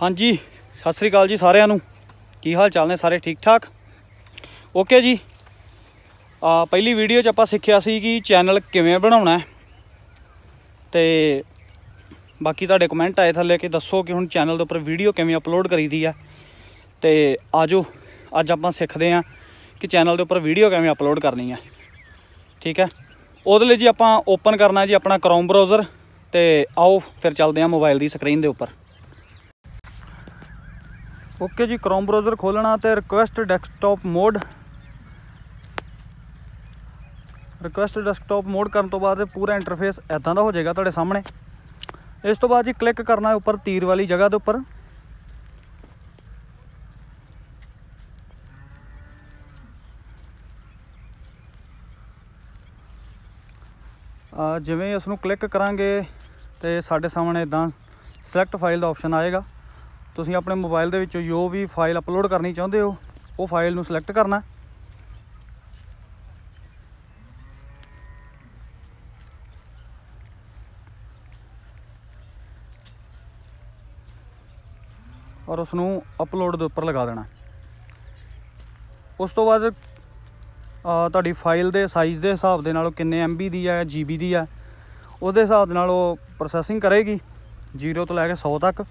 हाँ जी सत श्रीकाल जी सारू की हाल चाल ने सारे ठीक ठाक ओके जी आ, पहली वीडियो आप सीखा सी कि चैनल किमें बना तो बाकी कमेंट आए थले कि दसो कि हम चैनल उपर वीडियो किमें अपलोड करी दी है तो आज अज आप सीखते हैं कि चैनल के उपर वीडियो किमें अपलोड करनी है ठीक है वोदले जी आप ओपन करना जी अपना क्रोम ब्राउज़र तो आओ फिर चलते हैं मोबाइल की स्क्रीन के उपर ओके जी क्रोम ब्राउजर खोलना तो request desktop mode request desktop mode कर तो बाद पूरा इंटरफेस इदा का हो जाएगा तो सामने इस तो बाद जी क्लिक करना उपर तीर वाली जगह के उपर जिमें इस क्लिक करा तो साढ़े सामने इदा सिलेक्ट फाइल का ऑप्शन आएगा ਤੁਸੀਂ ਆਪਣੇ ਮੋਬਾਈਲ ਦੇ ਵਿੱਚੋਂ ਜੋ ਵੀ ਫਾਈਲ ਅਪਲੋਡ ਕਰਨੀ ਚਾਹੁੰਦੇ ਹੋ ਉਹ ਫਾਈਲ ਨੂੰ ਸਿਲੈਕਟ ਕਰਨਾ ਔਰ ਉਸ ਨੂੰ ਅਪਲੋਡ ਦੇ ਉੱਪਰ ਲਗਾ ਦੇਣਾ ਉਸ ਤੋਂ ਬਾਅਦ ਤੁਹਾਡੀ ਫਾਈਲ ਦੇ ਸਾਈਜ਼ ਦੇ ਹਿਸਾਬ ਦੇ ਨਾਲ ਉਹ ਕਿੰਨੇ ਐਮਬੀ ਦੀ ਹੈ ਜੀਬੀ ਦੀ ਹੈ ਉਹਦੇ ਹਿਸਾਬ ਦੇ ਨਾਲ ਉਹ ਪ੍ਰੋਸੈਸਿੰਗ ਕਰੇਗੀ 0 ਤੋਂ ਲੈ ਕੇ 100 ਤੱਕ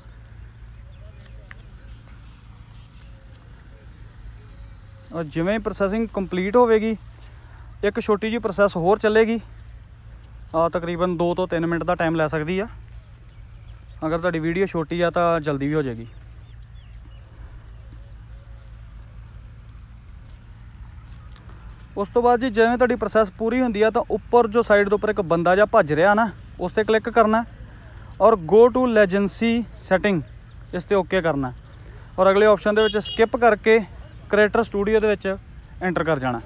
जिमें प्रोसैसिंग कंप्लीट होगी एक छोटी जी प्रोसैस होर चलेगी तकरीबन दो तो तीन मिनट का टाइम लै सकती है अगर तीडी वीडियो छोटी आता जल्दी भी हो जाएगी उस तो बाद जी जमें तीडी प्रोसैस पूरी होंगी है तो उपर जो साइड उपर एक बंदा जहा भज रहा ना उस पर क्लिक करना और गो टू लैजेंसी सैटिंग इसते ओके करना और अगले ऑप्शन के स्किप करके ਕ੍ਰੀਏਟਰ ਸਟੂਡੀਓ ਦੇ ਵਿੱਚ ਐਂਟਰ ਕਰ ਜਾਣਾ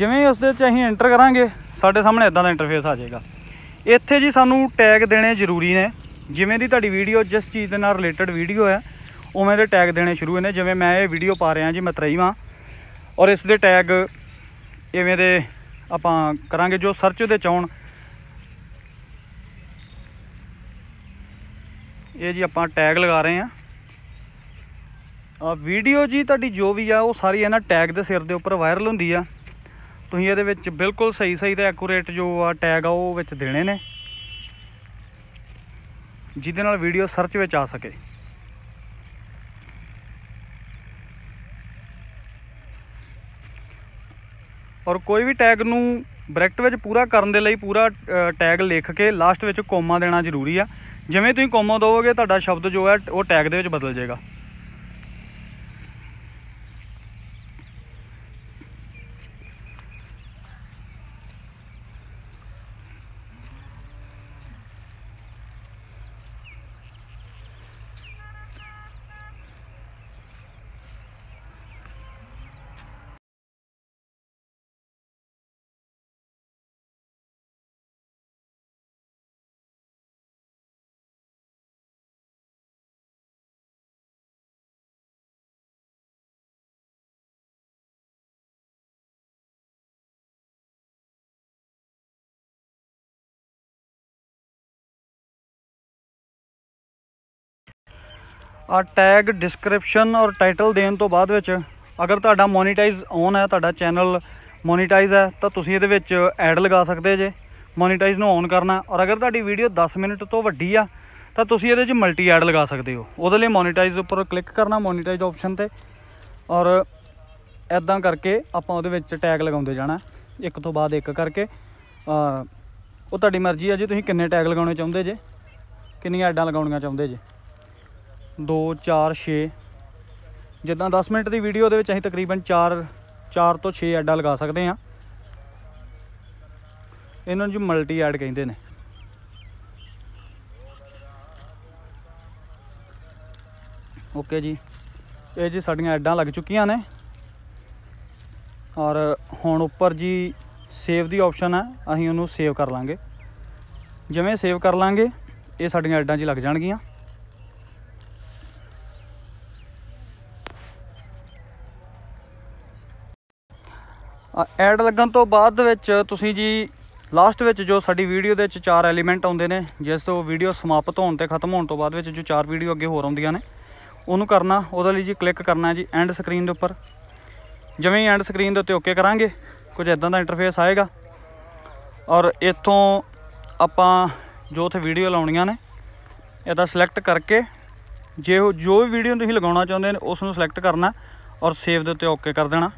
ਜਿਵੇਂ ਉਸ ਦੇ ਵਿੱਚ ਅਸੀਂ ਐਂਟਰ ਕਰਾਂਗੇ ਸਾਡੇ ਸਾਹਮਣੇ ਇਦਾਂ ਦਾ ਇੰਟਰਫੇਸ ਆ ਜਾਏਗਾ ਇੱਥੇ ਜੀ ਸਾਨੂੰ ਟੈਗ ਦੇਣੇ ਜ਼ਰੂਰੀ ਨੇ ਜਿਵੇਂ ਦੀ ਤੁਹਾਡੀ ਵੀਡੀਓ ਜਿਸ ਚੀਜ਼ ਦੇ ਨਾਲ ਰਿਲੇਟਡ ਵੀਡੀਓ ਹੈ ਉਵੇਂ ਦੇ ਟੈਗ ਦੇਣੇ ਸ਼ੁਰੂ ਹੋਏ ਨੇ ਜਿਵੇਂ ਮੈਂ ਇਹ ਵੀਡੀਓ ਪਾ ਰਿਹਾ ਜੀ ਮੈਂ ਤਰਾਈਵਾਂ ਔਰ ਇਸ ਦੇ ਟੈਗ ਇਵੇਂ ਦੇ ਆਪਾਂ ਕਰਾਂਗੇ ਜੋ ਸਰਚ ਦੇ ਚਾਉਣ ਇਹ ਜੀ ਆਪਾਂ ਟੈਗ ਲਗਾ ਰਹੇ ਹਾਂ ਵੀਡੀਓ ਜੀ ਤੁਹਾਡੀ ਜੋ ਵੀ ਆ ਉਹ ਸਾਰੀ ਇਹਨਾਂ ਟੈਗ ਦੇ ਸਿਰ ਦੇ ਉੱਪਰ ਵਾਇਰਲ ਹੁੰਦੀ ਆ ਤੁਸੀਂ ਇਹਦੇ ਵਿੱਚ ਬਿਲਕੁਲ ਸਹੀ ਸਹੀ ਤੇ ਐਕੂਰੇਟ ਜੋ ਆ ਟੈਗ ਆ ਉਹ ਵਿੱਚ ਦੇਣੇ ਨੇ ਜਿਹਦੇ ਨਾਲ ਵੀਡੀਓ ਸਰਚ ਵਿੱਚ ਆ ਸਕੇ ਔਰ ਕੋਈ ਵੀ ਟੈਗ ਨੂੰ ਬ੍ਰੈਕਟ ਵਿੱਚ ਪੂਰਾ ਕਰਨ ਦੇ ਲਈ ਪੂਰਾ ਟੈਗ ਲਿਖ ਕੇ ਲਾਸਟ ਵਿੱਚ ਕੋਮਾ ਦੇਣਾ ਜ਼ਰੂਰੀ ਆ ਜਿਵੇਂ ਤੁਸੀਂ ਕੋਮਾ ਦੋਗੇ ਤੁਹਾਡਾ ਸ਼ਬਦ ਜੋ ਹੈ ਉਹ ਟੈਗ ਦੇ ਵਿੱਚ ਬਦਲ ਜਾਏਗਾ आ टैग डिस्क्रिप्शन और टाइटल देन तो बाद अगर ता मोनीटाइज ऑन है तो चैनल मोनीटाइज है तो तुम ये एड लगा सकते जे मोनीटाइज न ऑन करना और अगर ताकि वीडियो दस मिनट तो वही आ तो तुम ये मल्टी एड लगा सकते हो वाले मोनीटाइज उपर क्लिक करना मोनीटाइज ऑप्शन से और इदा करके आप टैग लगाते जाना एक तो बाद एक करके और मर्जी है जी तीन किन्ने टैग लगाने चाहते जे कि एडा लगा चाहते जी दो चार छे जिदा दस मिनट की वीडियो अं तकरीबन चार चार तो छे ऐडा लगा सकते हैं इन्हों जो मल्टी एड कहें ओके जी ये जी साड़िया ऐडा लग चुकिया ने और हूँ उपर जी सेव की ऑप्शन है अं उन्होंने कर लेंगे जमें सेव कर लेंगे ये साड़िया ऐडा जी लग जा ਐਡ ਲੱਗਣ ਤੋਂ ਬਾਅਦ ਵਿੱਚ ਤੁਸੀਂ ਜੀ ਲਾਸਟ ਵਿੱਚ ਜੋ ਸਾਡੀ ਵੀਡੀਓ ਦੇ ਵਿੱਚ ਚਾਰ ਐਲੀਮੈਂਟ ਆਉਂਦੇ ਨੇ ਜਿਸ ਤੋਂ ਵੀਡੀਓ ਸਮਾਪਤ ਹੋਣ ਤੇ ਖਤਮ ਹੋਣ ਤੋਂ ਬਾਅਦ ਵਿੱਚ ਜੋ ਚਾਰ ਵੀਡੀਓ ਅੱਗੇ ਹੋਰ ਆਉਂਦੀਆਂ ਨੇ ਉਹਨੂੰ ਕਰਨਾ ਉਹਦੇ ਲਈ ਜੀ ਕਲਿੱਕ ਕਰਨਾ ਹੈ ਜੀ ਐਂਡ ਸਕਰੀਨ ਦੇ ਉੱਪਰ ਜਿਵੇਂ ਐਂਡ ਸਕਰੀਨ ਦੇ ਉੱਤੇ ਓਕੇ ਕਰਾਂਗੇ ਕੁਝ ਇਦਾਂ ਦਾ ਇੰਟਰਫੇਸ ਆਏਗਾ ਔਰ ਇੱਥੋਂ ਆਪਾਂ ਜੋ ਉਥੇ ਵੀਡੀਓ ਲਾਉਣੀਆਂ ਨੇ ਇਹਦਾ ਸਿਲੈਕਟ ਕਰਕੇ ਜੇ ਜੋ ਵੀ ਵੀਡੀਓ ਤੁਸੀਂ ਲਗਾਉਣਾ ਚਾਹੁੰਦੇ ਨੇ ਉਸ ਨੂੰ ਸਿਲੈਕਟ ਕਰਨਾ ਔਰ ਸੇਵ ਦੇ ਉੱਤੇ ਓਕੇ ਕਰ ਦੇਣਾ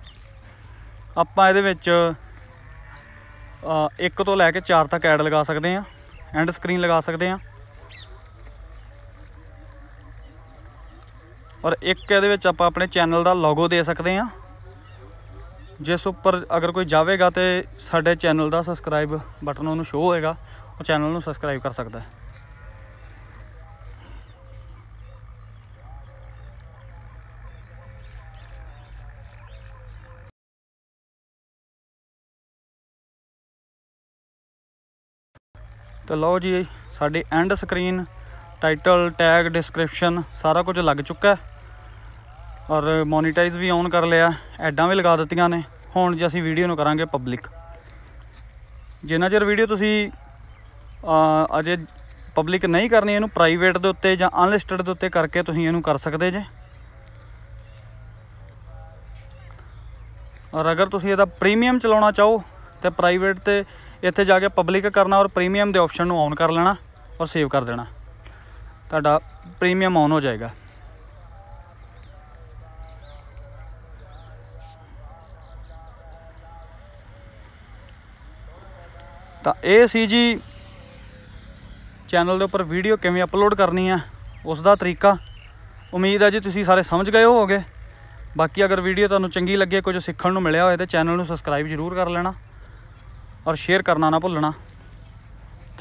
आप एक तो लैके चार तक ऐड लगा सकते हैं एंड स्क्रीन लगा सकते हैं और एक ये आप अपने चैनल का लॉगो दे सकते हैं जिस उपर अगर कोई जाएगा तो साढ़े चैनल का सबसक्राइब बटन उन्होंने शो होएगा और चैनल में सबसक्राइब कर सकता है तो लो जी साड़ी end screen title tag description सारा कुछ लग चुका है और मोनीटाइज भी ऑन कर लिया एडा भी लगा दतिया ने हूँ जी असं भीडियो करा पब्लिक जिन्ना चर भीडियो तीस अजय पब्लिक नहीं करनी इनू प्राइवेट के उत्ते अनलिस्टड के उत्ते करके तुम इनू कर सकते जे और अगर तुम प्रीमीयम चला चाहो तो प्राइवेट तो इतने जाके पब्लिक करना और प्रीमीयम के ऑप्शन ऑन कर लेना और सेव कर देना ता ऑन हो जाएगा तो यह जी चैनल के उपर वीडियो किमें अपलोड करनी है उसका तरीका उम्मीद है जी तुम सारे समझ गए हो गए बाकी अगर वीडियो तुम्हें चंकी लगे कुछ सीखने मिले हो चैनल में सबसक्राइब जरूर कर लेना और शेयर करना ना भुलना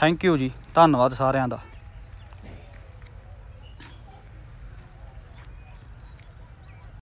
थैंक यू जी धन्यवाद सार्या का